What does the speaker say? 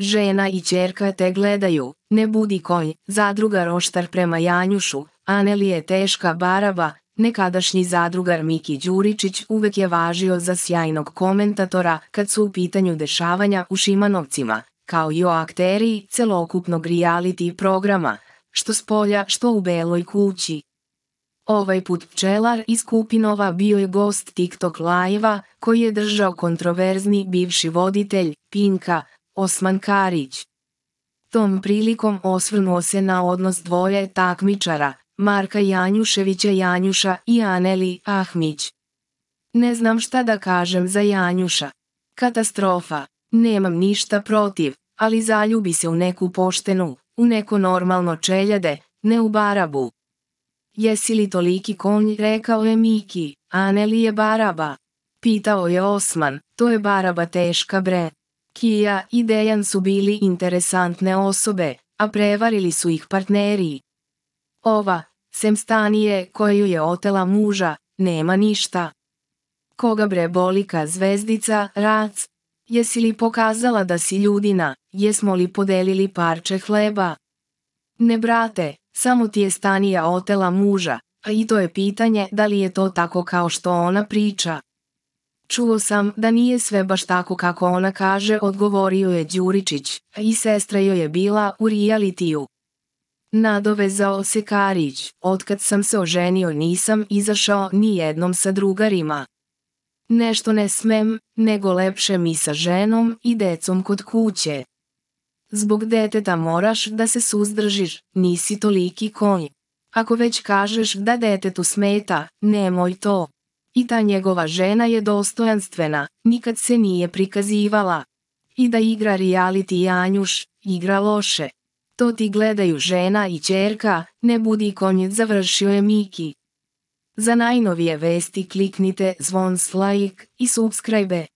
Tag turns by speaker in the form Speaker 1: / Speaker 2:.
Speaker 1: Žena i čerka te gledaju, ne budi konj, zadruga roštar prema Janjušu, Aneli je teška baraba, nekadašnji zadrugar Miki Đuričić uvek je važio za sjajnog komentatora kad su u pitanju dešavanja u Šimanovcima, kao i o akteriji celokupnog reality programa, što s polja što u beloj kući. Ovaj put pčelar iz Kupinova bio je gost TikTok live koji je držao kontroverzni bivši voditelj, Pinka, Osman Karić. Tom prilikom osvrnuo se na odnos dvoje takmičara, Marka Janjuševića Janjuša i Aneli Ahmić. Ne znam šta da kažem za Janjuša. Katastrofa. Nemam ništa protiv, ali zaljubi se u neku poštenu, u neko normalno čeljade, ne u barabu. Jesi li toliki konj, rekao je Miki, Aneli je baraba. Pitao je Osman, to je baraba teška bre. Kija i Dejan su bili interesantne osobe, a prevarili su ih partneri. Ova, sem stanije koju je otela muža, nema ništa. Koga bre bolika zvezdica, rac? Jesi li pokazala da si ljudina, jesmo li podelili parče hleba? Ne brate, samo ti je stanija otela muža, a i to je pitanje da li je to tako kao što ona priča. Čuo sam da nije sve baš tako kako ona kaže, odgovorio je Đuričić, i sestra joj je bila u realitiju. Nadovezao se Karić, otkad sam se oženio nisam izašao ni jednom sa drugarima. Nešto ne smem, nego lepše mi sa ženom i decom kod kuće. Zbog deteta moraš da se suzdržiš, nisi toliki konj. Ako već kažeš da detetu smeta, nemoj to i ta njegova žena je dostojanstvena, nikad se nije prikazivala. I da igra reality Janjuš, igra loše. To ti gledaju žena i čerka, ne budi konjec završio je Miki. Za najnovije vesti kliknite zvon s like i subscribe.